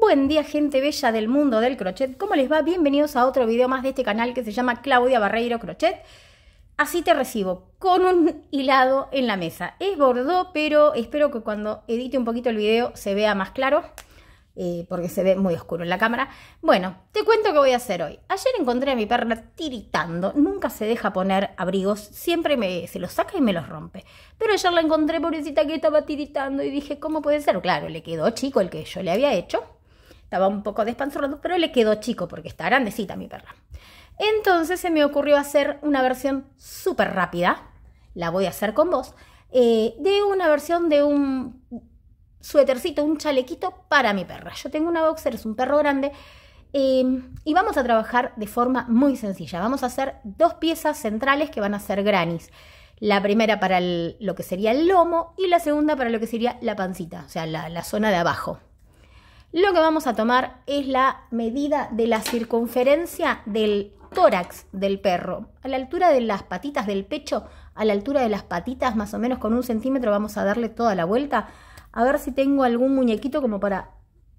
Buen día gente bella del mundo del crochet, ¿cómo les va? Bienvenidos a otro video más de este canal que se llama Claudia Barreiro Crochet. Así te recibo, con un hilado en la mesa. Es bordó, pero espero que cuando edite un poquito el video se vea más claro, eh, porque se ve muy oscuro en la cámara. Bueno, te cuento qué voy a hacer hoy. Ayer encontré a mi perra tiritando, nunca se deja poner abrigos, siempre se los saca y me los rompe. Pero ayer la encontré, pobrecita, que estaba tiritando y dije, ¿cómo puede ser? Claro, le quedó chico el que yo le había hecho estaba un poco despanzurrado, pero le quedó chico porque está grandecita mi perra. Entonces se me ocurrió hacer una versión súper rápida, la voy a hacer con vos, eh, de una versión de un suétercito, un chalequito para mi perra. Yo tengo una boxer, es un perro grande, em, y vamos a trabajar de forma muy sencilla. Vamos a hacer dos piezas centrales que van a ser granis. La primera para lo que sería el lomo y la segunda para lo que sería la pancita, o sea, la zona de abajo lo que vamos a tomar es la medida de la circunferencia del tórax del perro. A la altura de las patitas del pecho, a la altura de las patitas, más o menos con un centímetro, vamos a darle toda la vuelta. A ver si tengo algún muñequito como para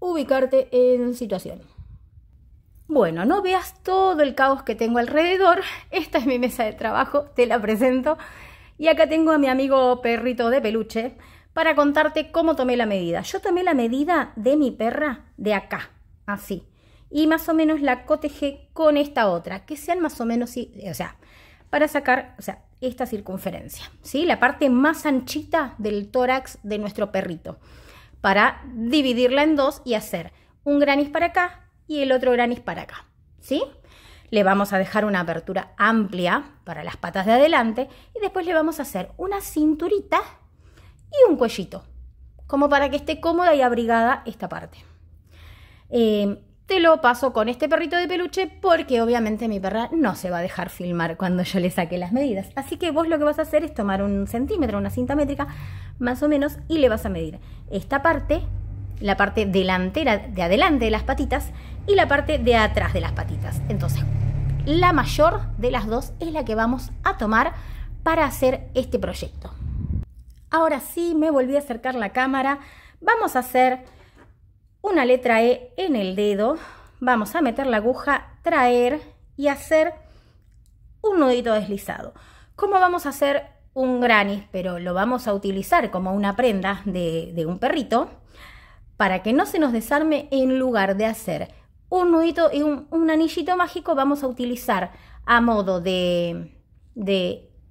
ubicarte en situación. Bueno, no veas todo el caos que tengo alrededor. Esta es mi mesa de trabajo, te la presento. Y acá tengo a mi amigo perrito de peluche para contarte cómo tomé la medida. Yo tomé la medida de mi perra de acá, así. Y más o menos la cotejé con esta otra, que sean más o menos, o sea, para sacar, o sea, esta circunferencia, ¿sí? La parte más anchita del tórax de nuestro perrito, para dividirla en dos y hacer un granis para acá y el otro granis para acá, ¿sí? Le vamos a dejar una apertura amplia para las patas de adelante y después le vamos a hacer una cinturita y un cuellito, como para que esté cómoda y abrigada esta parte. Em, te lo paso con este perrito de peluche porque obviamente mi perra no se va a dejar filmar cuando yo le saque las medidas. Así que vos lo que vas a hacer es tomar un centímetro, una cinta métrica más o menos, y le vas a medir esta parte, la parte delantera de adelante de las patitas y la parte de atrás de las patitas. Entonces, la mayor de las dos es la que vamos a tomar para hacer este proyecto. Ahora sí, me volví a acercar la cámara. Vamos a hacer una letra E en el dedo. Vamos a meter la aguja, traer y hacer un nudito deslizado. Como vamos a hacer un granis? Pero lo vamos a utilizar como una prenda de, un perrito para que no se nos desarme en lugar de hacer un nudito y un, anillito mágico vamos a utilizar a modo de,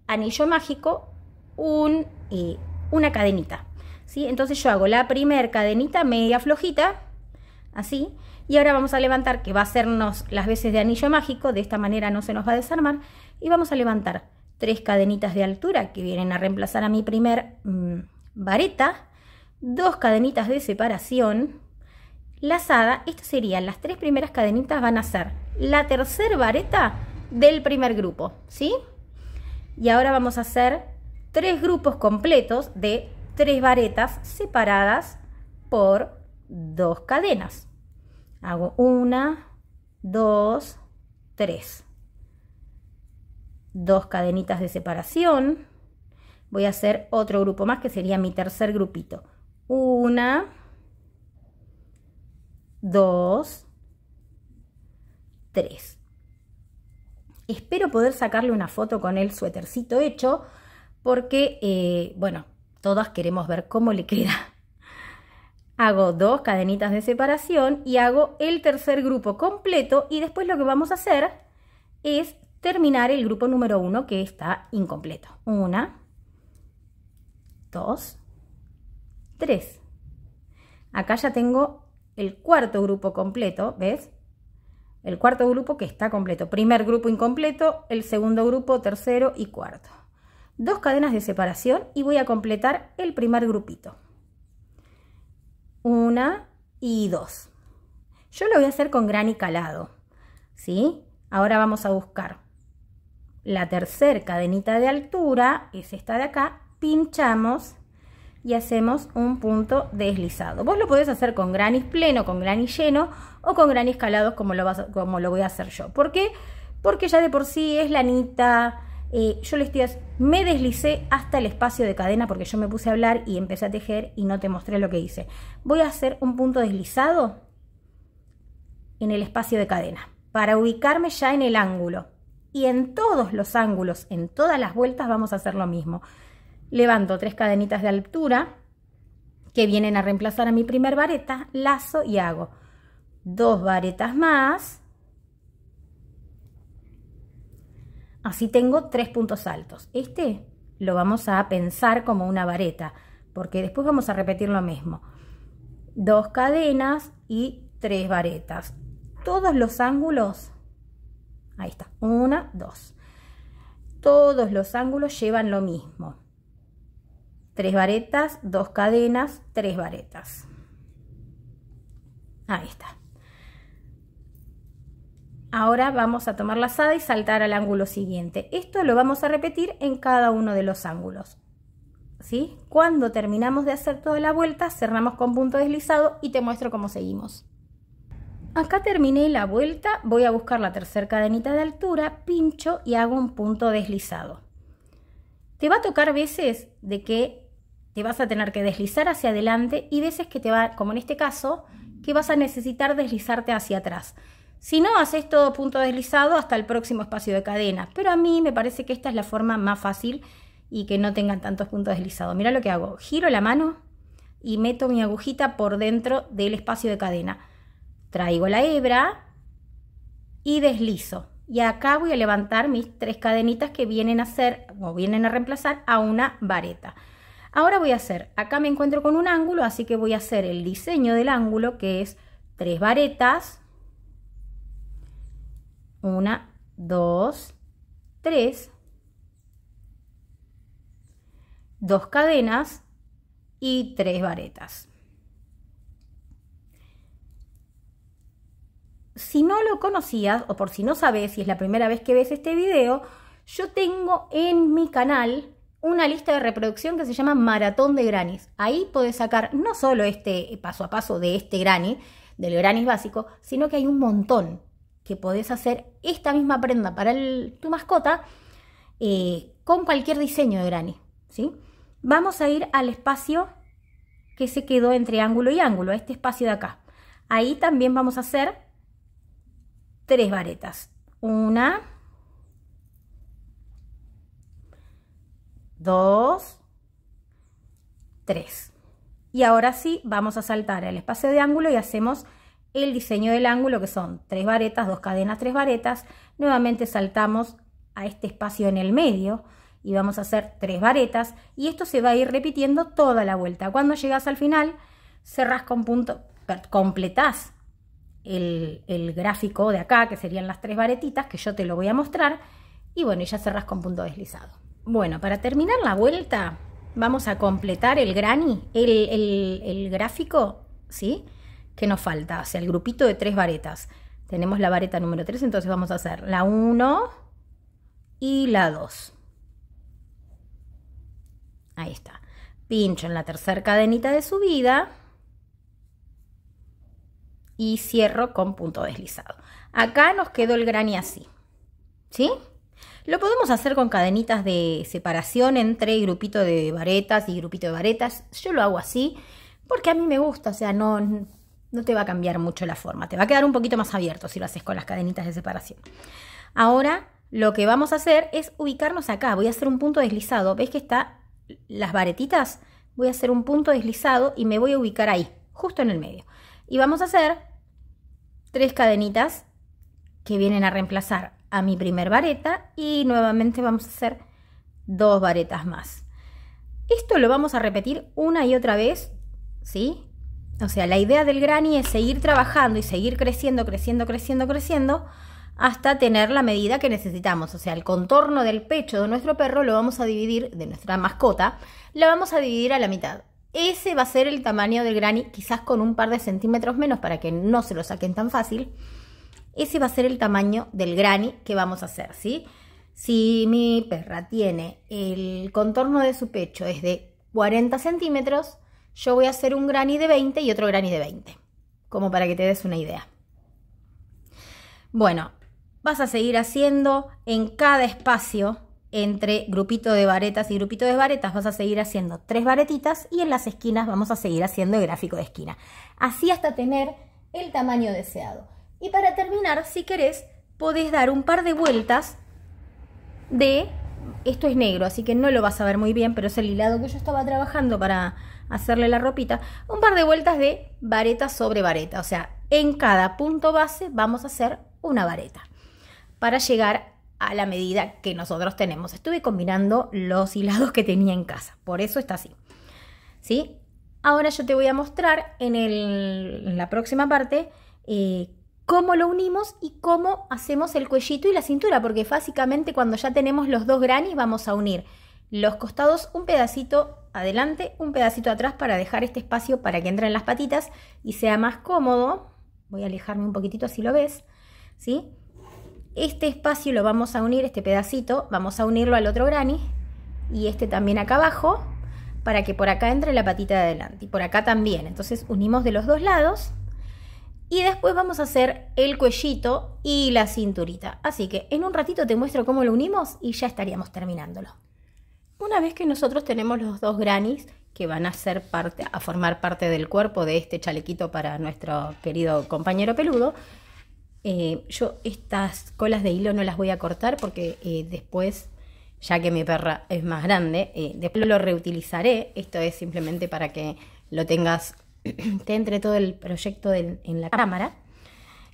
anillo mágico un E una cadenita. ¿sí? Entonces yo hago la primer cadenita media flojita, así, y ahora vamos a levantar, que va a hacernos las veces de anillo mágico, de esta manera no se nos va a desarmar, y vamos a levantar tres cadenitas de altura que vienen a reemplazar a mi primer mm, vareta, dos cadenitas de separación, lazada, estas serían las tres primeras cadenitas, van a ser la tercer vareta del primer grupo, ¿sí? Y ahora vamos a hacer tres grupos completos de tres varetas separadas por dos cadenas. Hago una, dos, tres. Dos cadenitas de separación. Voy a hacer otro grupo más que sería mi tercer grupito. Una, dos, tres. Espero poder sacarle una foto con el suétercito hecho porque, eh, bueno, todas queremos ver cómo le queda. Hago dos cadenitas de separación y hago el tercer grupo completo y después lo que vamos a hacer es terminar el grupo número uno que está incompleto. Una, dos, tres. Acá ya tengo el cuarto grupo completo, ¿ves? El cuarto grupo que está completo. Primer grupo incompleto, el segundo grupo, tercero y cuarto dos cadenas de separación y voy a completar el primer grupito. Una y dos. Yo lo voy a hacer con gran y calado, ¿sí? Ahora vamos a buscar la tercera cadenita de altura, es esta de acá, pinchamos y hacemos un punto deslizado. Vos lo podés hacer con granis pleno, con y lleno o con granis calados como lo, vas, como lo voy a hacer yo. ¿Por Porque ya de por sí es lanita, eh, yo les estoy, me deslicé hasta el espacio de cadena porque yo me puse a hablar y empecé a tejer y no te mostré lo que hice. Voy a hacer un punto deslizado en el espacio de cadena para ubicarme ya en el ángulo. Y en todos los ángulos, en todas las vueltas vamos a hacer lo mismo. Levanto tres cadenitas de altura que vienen a reemplazar a mi primer vareta, lazo y hago dos varetas más Así tengo tres puntos altos. Este lo vamos a pensar como una vareta, porque después vamos a repetir lo mismo. Dos cadenas y tres varetas. Todos los ángulos, ahí está, una, dos. Todos los ángulos llevan lo mismo. Tres varetas, dos cadenas, tres varetas. Ahí está. Ahora vamos a tomar la sada y saltar al ángulo siguiente. Esto lo vamos a repetir en cada uno de los ángulos. Cuando terminamos de hacer toda la vuelta, cerramos con punto deslizado y te muestro cómo seguimos. Acá terminé la vuelta, voy a buscar la tercera cadenita de altura, pincho y hago un punto deslizado. Te va a tocar veces de que te vas a tener que deslizar hacia adelante y veces que te va, como en este caso, que vas a necesitar deslizarte hacia atrás. Si no, haces todo punto deslizado hasta el próximo espacio de cadena. Pero a mí me parece que esta es la forma más fácil y que no tengan tantos puntos deslizados. Mira lo que hago. Giro la mano y meto mi agujita por dentro del espacio de cadena. Traigo la hebra y deslizo. Y acá voy a levantar mis tres cadenitas que vienen a ser, o vienen a reemplazar a una vareta. Ahora voy a hacer, acá me encuentro con un ángulo, así que voy a hacer el diseño del ángulo que es tres varetas, una, dos, tres. Dos cadenas y tres varetas. Si no lo conocías o por si no sabes si es la primera vez que ves este video, yo tengo en mi canal una lista de reproducción que se llama Maratón de Granis. Ahí podés sacar no solo este paso a paso de este Granny, del granny básico, sino que hay un montón que podés hacer esta misma prenda para tu mascota eh, con cualquier diseño de Granny. ¿sí? Vamos a ir al espacio que se quedó entre ángulo y ángulo, este espacio de acá. Ahí también vamos a hacer tres varetas. Una, dos, tres. Y ahora sí, vamos a saltar al espacio de ángulo y hacemos el diseño del ángulo, que son tres varetas, dos cadenas, tres varetas. Nuevamente saltamos a este espacio en el medio y vamos a hacer tres varetas y esto se va a ir repitiendo toda la vuelta. Cuando llegas al final, cerras con punto, completas el, gráfico de acá, que serían las tres varetitas, que yo te lo voy a mostrar, y bueno, ya cerras con punto deslizado. Bueno, para terminar la vuelta, vamos a completar el granny, el, el gráfico, ¿sí? que nos falta? O sea, el grupito de tres varetas. Tenemos la vareta número 3, entonces vamos a hacer la 1 y la 2. Ahí está. Pincho en la tercera cadenita de subida y cierro con punto deslizado. Acá nos quedó el granny así. ¿Sí? Lo podemos hacer con cadenitas de separación entre grupito de varetas y grupito de varetas. Yo lo hago así porque a mí me gusta, o sea, no no te va a cambiar mucho la forma, te va a quedar un poquito más abierto si lo haces con las cadenitas de separación. Ahora lo que vamos a hacer es ubicarnos acá, voy a hacer un punto deslizado, ¿ves que está las varetitas? Voy a hacer un punto deslizado y me voy a ubicar ahí, justo en el medio. Y vamos a hacer tres cadenitas que vienen a reemplazar a mi primer vareta y nuevamente vamos a hacer dos varetas más. Esto lo vamos a repetir una y otra vez, ¿sí? O sea, la idea del Granny es seguir trabajando y seguir creciendo, creciendo, creciendo, creciendo, hasta tener la medida que necesitamos. O sea, el contorno del pecho de nuestro perro lo vamos a dividir, de nuestra mascota, la vamos a dividir a la mitad. Ese va a ser el tamaño del Granny, quizás con un par de centímetros menos para que no se lo saquen tan fácil. Ese va a ser el tamaño del Granny que vamos a hacer, ¿sí? Si mi perra tiene el contorno de su pecho es de 40 centímetros, yo voy a hacer un granny de 20 y otro granny de 20, como para que te des una idea. Bueno, vas a seguir haciendo en cada espacio entre grupito de varetas y grupito de varetas vas a seguir haciendo tres varetitas y en las esquinas vamos a seguir haciendo el gráfico de esquina. Así hasta tener el tamaño deseado. Y para terminar, si querés, podés dar un par de vueltas de... Esto es negro, así que no lo vas a ver muy bien, pero es el hilado que yo estaba trabajando para, hacerle la ropita, un par de vueltas de vareta sobre vareta. O sea, en cada punto base vamos a hacer una vareta para llegar a la medida que nosotros tenemos. Estuve combinando los hilados que tenía en casa, por eso está así. ¿Sí? Ahora yo te voy a mostrar en, en la próxima parte eh, cómo lo unimos y cómo hacemos el cuellito y la cintura, porque básicamente cuando ya tenemos los dos granis vamos a unir los costados un pedacito adelante, un pedacito atrás para dejar este espacio para que entren las patitas y sea más cómodo. Voy a alejarme un poquitito así lo ves, ¿sí? Este espacio lo vamos a unir, este pedacito, vamos a unirlo al otro granny y este también acá abajo para que por acá entre la patita de adelante y por acá también. Entonces unimos de los dos lados y después vamos a hacer el cuellito y la cinturita. Así que en un ratito te muestro cómo lo unimos y ya estaríamos terminándolo. Una vez que nosotros tenemos los dos granis que van a ser parte, a formar parte del cuerpo de este chalequito para nuestro querido compañero peludo, eh, yo estas colas de hilo no las voy a cortar porque eh, después, ya que mi perra es más grande, eh, después lo reutilizaré. Esto es simplemente para que lo tengas, te entre todo el proyecto en la cámara.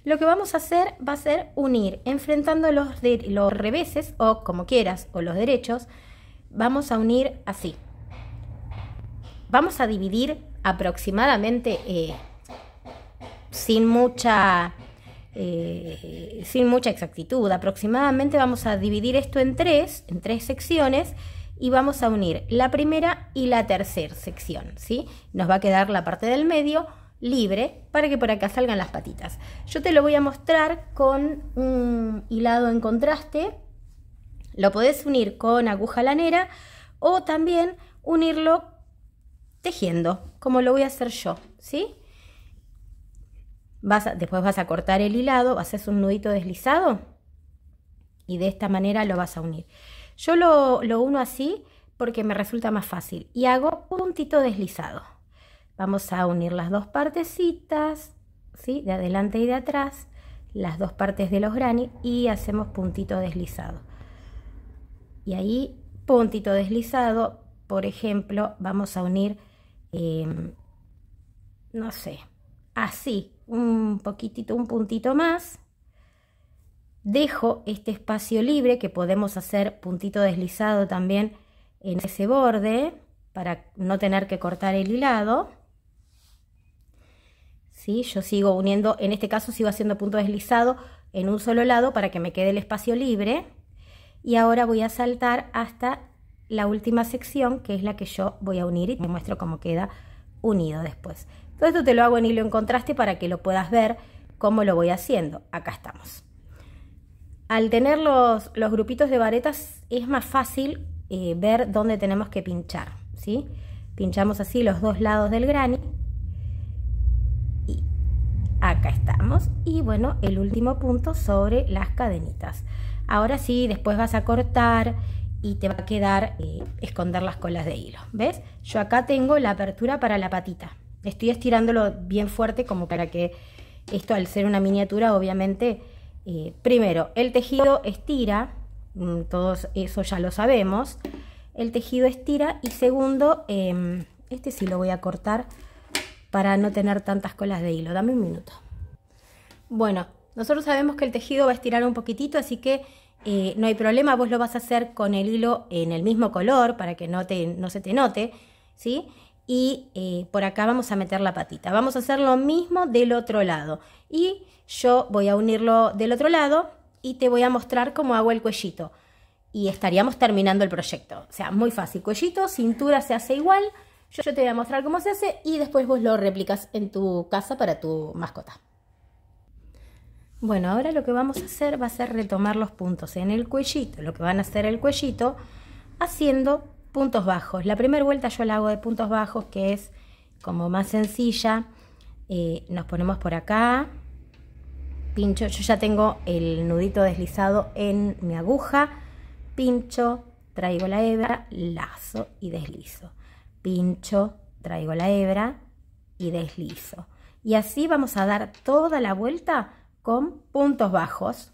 Lo que vamos a hacer va a ser unir, enfrentando los, de, los reveses o como quieras, o los derechos, vamos a unir así. Vamos a dividir aproximadamente eh, sin mucha eh, sin mucha exactitud. Aproximadamente vamos a dividir esto en tres, en tres secciones, y vamos a unir la primera y la tercera sección, ¿sí? Nos va a quedar la parte del medio libre para que por acá salgan las patitas. Yo te lo voy a mostrar con un hilado en contraste lo podés unir con aguja lanera o también unirlo tejiendo, como lo voy a hacer yo, ¿sí? después vas a cortar el hilado, haces un nudito deslizado y de esta manera lo vas a unir. Yo lo, uno así porque me resulta más fácil y hago puntito deslizado. Vamos a unir las dos partecitas, ¿sí? De adelante y de atrás, las dos partes de los granny y hacemos puntito deslizado y ahí puntito deslizado, por ejemplo, vamos a unir, em, no sé, así, un poquitito, un puntito más. Dejo este espacio libre que podemos hacer puntito deslizado también en ese borde para no tener que cortar el hilado. ¿Sí? Yo sigo uniendo, en este caso sigo haciendo punto deslizado en un solo lado para que me quede el espacio libre y ahora voy a saltar hasta la última sección que es la que yo voy a unir y te muestro cómo queda unido después. Todo esto te lo hago en hilo en contraste para que lo puedas ver cómo lo voy haciendo. Acá estamos. Al tener los, grupitos de varetas es más fácil eh, ver dónde tenemos que pinchar. ¿sí? Pinchamos así los dos lados del granny y acá estamos. Y bueno, el último punto sobre las cadenitas. Ahora sí, después vas a cortar y te va a quedar eh, esconder las colas de hilo. ¿Ves? Yo acá tengo la apertura para la patita. Estoy estirándolo bien fuerte como para que esto al ser una miniatura obviamente, eh, primero, el tejido estira, mm, todos eso ya lo sabemos, el tejido estira y segundo, em, este sí lo voy a cortar para no tener tantas colas de hilo. Dame un minuto. Bueno, nosotros sabemos que el tejido va a estirar un poquitito, así que eh, no hay problema, vos lo vas a hacer con el hilo en el mismo color para que no, se te note, ¿sí? Y eh, por acá vamos a meter la patita. Vamos a hacer lo mismo del otro lado. Y yo voy a unirlo del otro lado y te voy a mostrar cómo hago el cuellito. Y estaríamos terminando el proyecto. O sea, muy fácil. Cuellito, cintura se hace igual. Yo, yo te voy a mostrar cómo se hace y después vos lo replicas en tu casa para tu mascota. Bueno, ahora lo que vamos a hacer va a ser retomar los puntos en el cuellito, lo que van a hacer el cuellito, haciendo puntos bajos. La primera vuelta yo la hago de puntos bajos, que es como más sencilla. Eh, nos ponemos por acá, pincho, yo ya tengo el nudito deslizado en mi aguja, pincho, traigo la hebra, lazo y deslizo. Pincho, traigo la hebra y deslizo. Y así vamos a dar toda la vuelta con puntos bajos.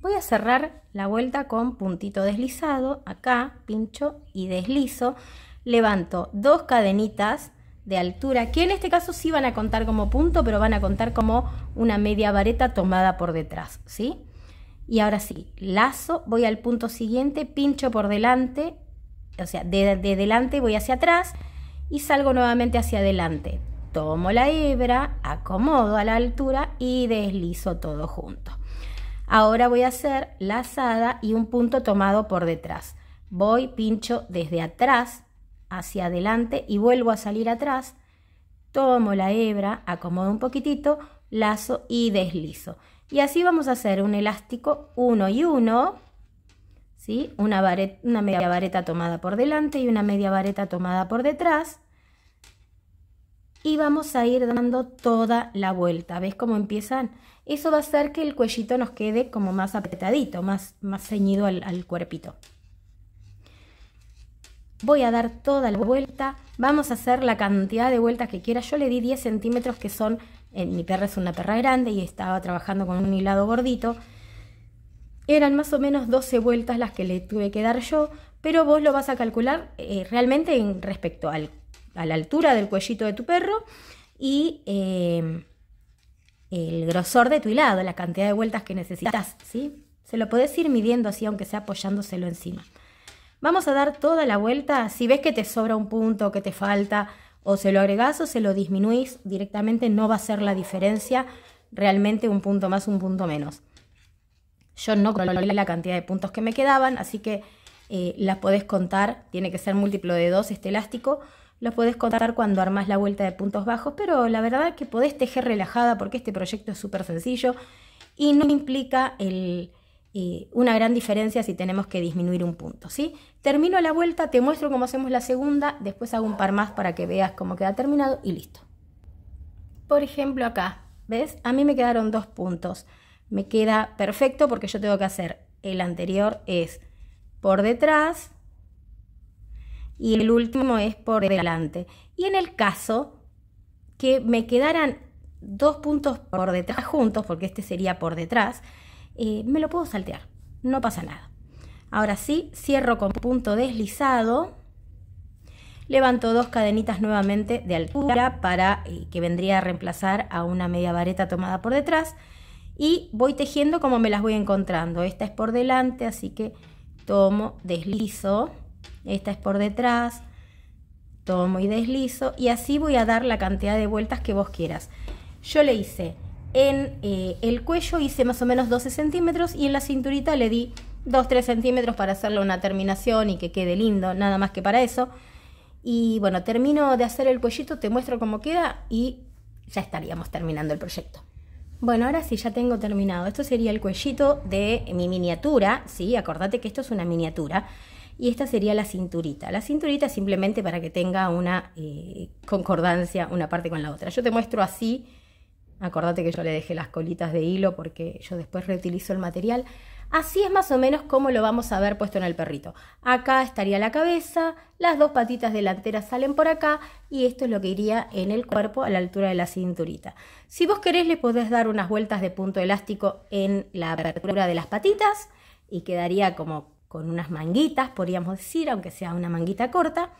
Voy a cerrar la vuelta con puntito deslizado, acá pincho y deslizo, levanto dos cadenitas de altura, que en este caso sí van a contar como punto, pero van a contar como una media vareta tomada por detrás, ¿sí? Y ahora sí, lazo, voy al punto siguiente, pincho por delante, o sea, de, de delante voy hacia atrás y salgo nuevamente hacia adelante. Tomo la hebra, acomodo a la altura y deslizo todo junto. Ahora voy a hacer lazada y un punto tomado por detrás. Voy, pincho desde atrás hacia adelante y vuelvo a salir atrás. Tomo la hebra, acomodo un poquitito, lazo y deslizo. Y así vamos a hacer un elástico 1 y 1, ¿sí? Una, una media vareta tomada por delante y una media vareta tomada por detrás y vamos a ir dando toda la vuelta. ¿Ves cómo empiezan? Eso va a hacer que el cuellito nos quede como más apretadito, más, más ceñido al, cuerpito. Voy a dar toda la vuelta. Vamos a hacer la cantidad de vueltas que quiera. Yo le di 10 centímetros que son... Eh, mi perra es una perra grande y estaba trabajando con un hilado gordito. Eran más o menos 12 vueltas las que le tuve que dar yo, pero vos lo vas a calcular eh, realmente en respecto al a la altura del cuellito de tu perro y eh, el grosor de tu hilado, la cantidad de vueltas que necesitas, ¿sí? Se lo podés ir midiendo así, aunque sea apoyándoselo encima. Vamos a dar toda la vuelta. Si ves que te sobra un punto, que te falta, o se lo agregás o se lo disminuís directamente, no va a ser la diferencia realmente un punto más, un punto menos. Yo no controlé la cantidad de puntos que me quedaban, así que eh, las podés contar. Tiene que ser múltiplo de 2 este elástico los podés contar cuando armás la vuelta de puntos bajos, pero la verdad que podés tejer relajada porque este proyecto es súper sencillo y no implica eh, una gran diferencia si tenemos que disminuir un punto. ¿sí? Termino la vuelta, te muestro cómo hacemos la segunda, después hago un par más para que veas cómo queda terminado y listo. Por ejemplo acá, ¿ves? A mí me quedaron dos puntos. Me queda perfecto porque yo tengo que hacer el anterior es por detrás, y el último es por delante. Y en el caso que me quedaran dos puntos por detrás juntos, porque este sería por detrás, eh, me lo puedo saltear, no pasa nada. Ahora sí, cierro con punto deslizado, levanto dos cadenitas nuevamente de altura para eh, que vendría a reemplazar a una media vareta tomada por detrás y voy tejiendo como me las voy encontrando. Esta es por delante, así que tomo, deslizo, esta es por detrás, tomo y deslizo y así voy a dar la cantidad de vueltas que vos quieras. Yo le hice en eh, el cuello hice más o menos 12 centímetros y en la cinturita le di 2-3 centímetros para hacerle una terminación y que quede lindo, nada más que para eso. Y bueno, termino de hacer el cuellito, te muestro cómo queda y ya estaríamos terminando el proyecto. Bueno, ahora sí, ya tengo terminado. Esto sería el cuellito de mi miniatura, ¿sí? Acordate que esto es una miniatura y esta sería la cinturita. La cinturita simplemente para que tenga una eh, concordancia una parte con la otra. Yo te muestro así, acordate que yo le dejé las colitas de hilo porque yo después reutilizo el material. Así es más o menos como lo vamos a ver puesto en el perrito. Acá estaría la cabeza, las dos patitas delanteras salen por acá y esto es lo que iría en el cuerpo a la altura de la cinturita. Si vos querés le podés dar unas vueltas de punto elástico en la apertura de las patitas y quedaría como con unas manguitas, podríamos decir, aunque sea una manguita corta,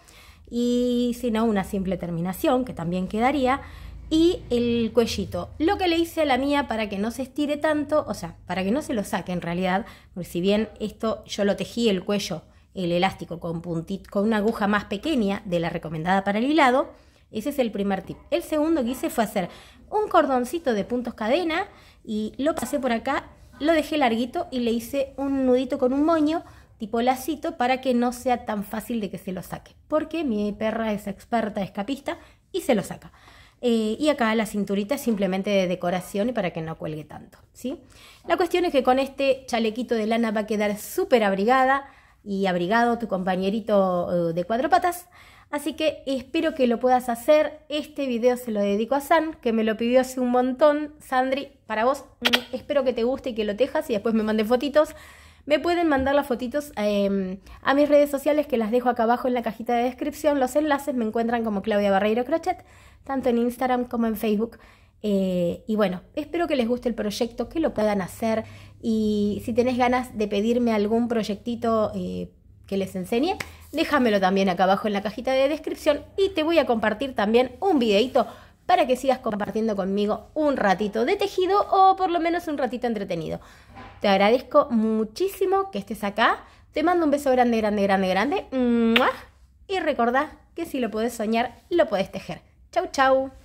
y si no, una simple terminación, que también quedaría, y el cuellito. Lo que le hice a la mía para que no se estire tanto, o sea, para que no se lo saque en realidad, porque si bien esto yo lo tejí el cuello, el elástico con, con una aguja más pequeña de la recomendada para el hilado, ese es el primer tip. El segundo que hice fue hacer un cordoncito de puntos cadena y lo pasé por acá lo dejé larguito y le hice un nudito con un moño tipo lacito para que no sea tan fácil de que se lo saque, porque mi perra es experta escapista y se lo saca. Eh, y acá la cinturita es simplemente de decoración y para que no cuelgue tanto, ¿sí? La cuestión es que con este chalequito de lana va a quedar súper abrigada y abrigado tu compañerito eh, de cuatro patas Así que espero que lo puedas hacer. Este video se lo dedico a San, que me lo pidió hace un montón. Sandri, para vos, mm, espero que te guste y que lo tejas y después me mandes fotitos. Me pueden mandar las fotitos em, a mis redes sociales que las dejo acá abajo en la cajita de descripción. Los enlaces me encuentran como Claudia Barreiro Crochet, tanto en Instagram como en Facebook. Eh, y bueno, espero que les guste el proyecto, que lo puedan hacer. Y si tenés ganas de pedirme algún proyectito eh, que les enseñe, Déjamelo también acá abajo en la cajita de descripción y te voy a compartir también un videito para que sigas compartiendo conmigo un ratito de tejido o por lo menos un ratito entretenido. Te agradezco muchísimo que estés acá. Te mando un beso grande, grande, grande, grande. Y recordá que si lo puedes soñar, lo puedes tejer. Chau, chau.